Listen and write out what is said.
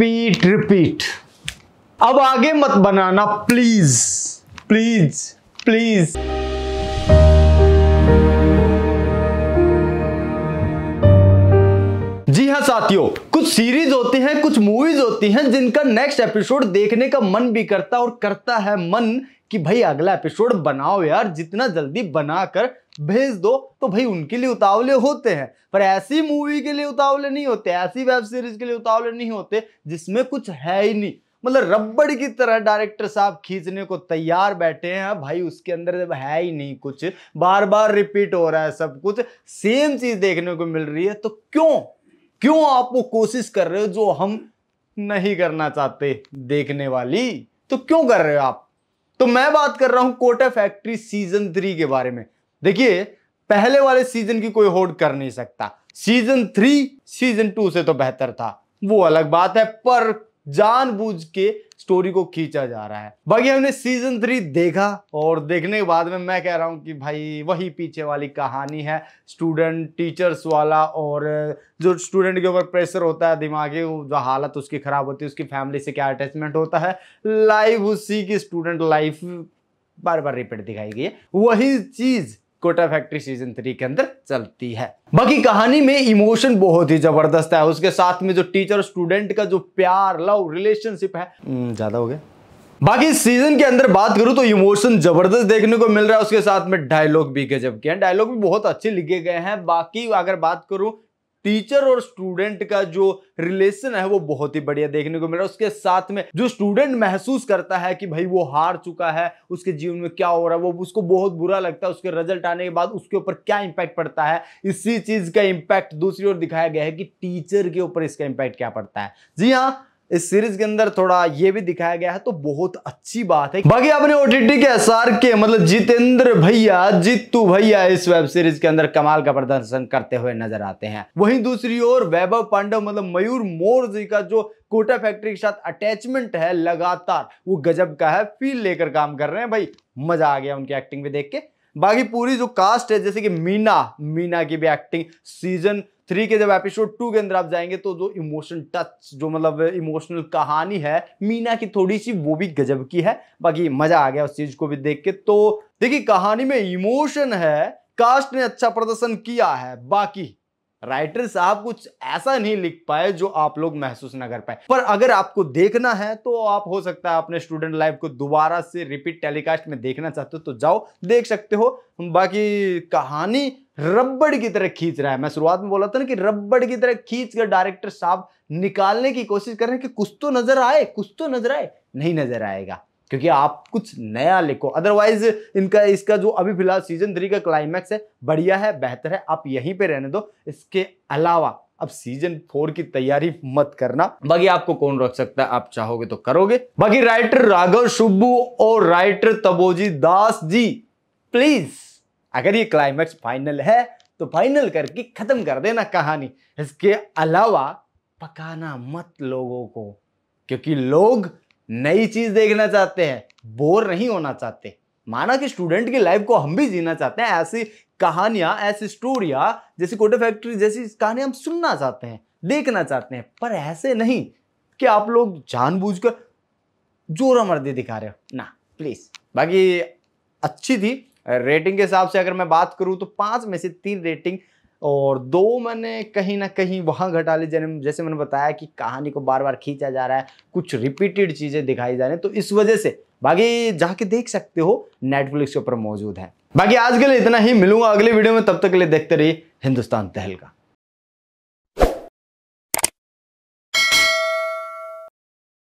repeat repeat अब आगे मत बनाना प्लीज प्लीज प्लीज जी हाँ साथियों कुछ सीरीज होती हैं कुछ मूवीज होती हैं जिनका नेक्स्ट एपिसोड देखने का मन भी करता और करता है मन कि भाई अगला एपिसोड बनाओ यार जितना जल्दी बना कर भेज दो तो भाई उनके लिए उतावले होते हैं पर ऐसी मूवी के लिए उतावले नहीं होते ऐसी वेब सीरीज के लिए उतावले नहीं होते जिसमें कुछ है ही नहीं मतलब रबड़ की तरह डायरेक्टर साहब खींचने को तैयार बैठे हैं भाई उसके अंदर जब है ही नहीं कुछ बार बार रिपीट हो रहा है सब कुछ सेम चीज देखने को मिल रही है तो क्यों क्यों आप वो कोशिश कर रहे हो जो हम नहीं करना चाहते देखने वाली तो क्यों कर रहे हो आप तो मैं बात कर रहा हूं कोटा फैक्ट्री सीजन थ्री के बारे में देखिए पहले वाले सीजन की कोई होल्ड कर नहीं सकता सीजन थ्री सीजन टू से तो बेहतर था वो अलग बात है पर जानबूझ के स्टोरी को खींचा जा रहा है बाकी हमने सीजन थ्री देखा और देखने के बाद में मैं कह रहा हूँ कि भाई वही पीछे वाली कहानी है स्टूडेंट टीचर्स वाला और जो स्टूडेंट के ऊपर प्रेशर होता है दिमागी जो हालत उसकी ख़राब होती है उसकी फैमिली से क्या अटैचमेंट होता है लाइव उसी की स्टूडेंट लाइफ बार बार रिपीट दिखाई गई है वही चीज़ कोटा फैक्ट्री सीजन थ्री के अंदर चलती है बाकी कहानी में इमोशन बहुत ही जबरदस्त है उसके साथ में जो टीचर और स्टूडेंट का जो प्यार लव रिलेशनशिप है हम्म, ज्यादा हो गया बाकी सीजन के अंदर बात करूं तो इमोशन जबरदस्त देखने को मिल रहा है उसके साथ में डायलॉग भी गजब के हैं डायलॉग भी बहुत अच्छे लिखे गए हैं बाकी अगर बात करूं टीचर और स्टूडेंट का जो रिलेशन है वो बहुत ही बढ़िया देखने को मिल रहा है उसके साथ में जो स्टूडेंट महसूस करता है कि भाई वो हार चुका है उसके जीवन में क्या हो रहा है वो उसको बहुत बुरा लगता है उसके रिजल्ट आने के बाद उसके ऊपर क्या इंपैक्ट पड़ता है इसी चीज का इंपैक्ट दूसरी ओर दिखाया गया है कि टीचर के ऊपर इसका इंपैक्ट क्या पड़ता है जी हाँ इस सीरीज के अंदर थोड़ा ये भी दिखाया गया है तो बहुत अच्छी बात है बाकी आपने ओटीटी के एसआर के मतलब जितेंद्र भैया जीतू भैया इस वेब सीरीज के अंदर कमाल का प्रदर्शन करते हुए नजर आते हैं वहीं दूसरी ओर वैभव पांडव मतलब मयूर मोर जी का जो कोटा फैक्ट्री के साथ अटैचमेंट है लगातार वो गजब का है फील लेकर काम कर रहे हैं भाई मजा आ गया उनकी एक्टिंग भी देख के बाकी पूरी जो कास्ट है जैसे कि मीना मीना की भी एक्टिंग सीजन थ्री के जब एपिसोड टू के अंदर आप जाएंगे तो जो इमोशन टच जो मतलब इमोशनल कहानी है मीना की थोड़ी सी वो भी गजब की है बाकी मजा आ गया उस चीज को भी देख के तो देखिए कहानी में इमोशन है कास्ट ने अच्छा प्रदर्शन किया है बाकी राइटर साहब कुछ ऐसा नहीं लिख पाए जो आप लोग महसूस ना कर पाए पर अगर आपको देखना है तो आप हो सकता है अपने स्टूडेंट लाइफ को दोबारा से रिपीट टेलीकास्ट में देखना चाहते हो तो जाओ देख सकते हो बाकी कहानी रबड़ की तरह खींच रहा है मैं शुरुआत में बोला था ना कि रबड़ की तरह खींच कर डायरेक्टर साहब निकालने की कोशिश कर रहे हैं कि कुछ तो नजर आए कुछ तो नजर आए नहीं नजर आएगा क्योंकि आप कुछ नया लिखो अदरवाइज इनका इसका जो अभी फिलहाल सीजन थ्री का क्लाइमैक्स है बढ़िया है बेहतर है आप यहीं पे रहने दो इसके अलावा अब सीजन फोर की तैयारी मत करना बाकी आपको कौन रख सकता है आप चाहोगे तो करोगे बाकी राइटर राघव शुभू और राइटर तबोजी दास जी प्लीज अगर ये क्लाइमैक्स फाइनल है तो फाइनल करके खत्म कर देना कहानी इसके अलावा पकाना मत लोगों को क्योंकि लोग नई चीज देखना चाहते हैं बोर नहीं होना चाहते माना कि स्टूडेंट की लाइफ को हम भी जीना चाहते हैं ऐसी कहानियां ऐसी स्टोरिया जैसी कोटे फैक्ट्री जैसी कहानियां हम सुनना चाहते हैं देखना चाहते हैं पर ऐसे नहीं कि आप लोग जानबूझकर जोरा मर्दी दिखा रहे हो ना प्लीज बाकी अच्छी थी रेटिंग के हिसाब से अगर मैं बात करूं तो पांच में से तीन रेटिंग और दो मैंने कहीं ना कहीं वहाँ घटा ली जैसे जैसे मैंने बताया कि कहानी को बार बार खींचा जा रहा है कुछ रिपीटेड चीज़ें दिखाई जा रही हैं तो इस वजह से बाकी जाके देख सकते हो नेटफ्लिक्स के ऊपर मौजूद है बाकी आज के लिए इतना ही मिलूंगा अगले वीडियो में तब तक के लिए देखते रहिए हिंदुस्तान तहलका